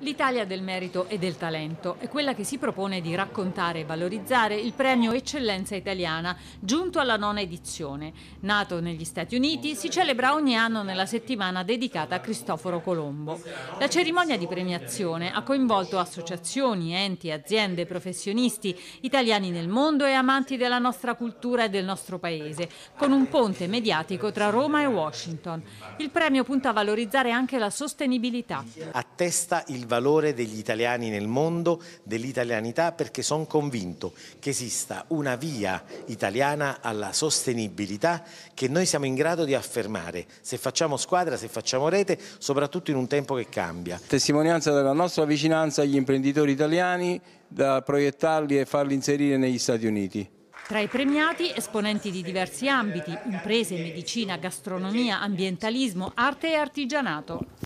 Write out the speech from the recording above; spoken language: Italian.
L'Italia del merito e del talento è quella che si propone di raccontare e valorizzare il premio Eccellenza Italiana, giunto alla nona edizione. Nato negli Stati Uniti, si celebra ogni anno nella settimana dedicata a Cristoforo Colombo. La cerimonia di premiazione ha coinvolto associazioni, enti, aziende, professionisti, italiani nel mondo e amanti della nostra cultura e del nostro paese, con un ponte mediatico tra Roma e Washington. Il premio punta a valorizzare anche la sostenibilità. A il valore degli italiani nel mondo, dell'italianità, perché sono convinto che esista una via italiana alla sostenibilità che noi siamo in grado di affermare, se facciamo squadra, se facciamo rete, soprattutto in un tempo che cambia. Testimonianza della nostra vicinanza agli imprenditori italiani da proiettarli e farli inserire negli Stati Uniti. Tra i premiati esponenti di diversi ambiti, imprese, medicina, gastronomia, ambientalismo, arte e artigianato.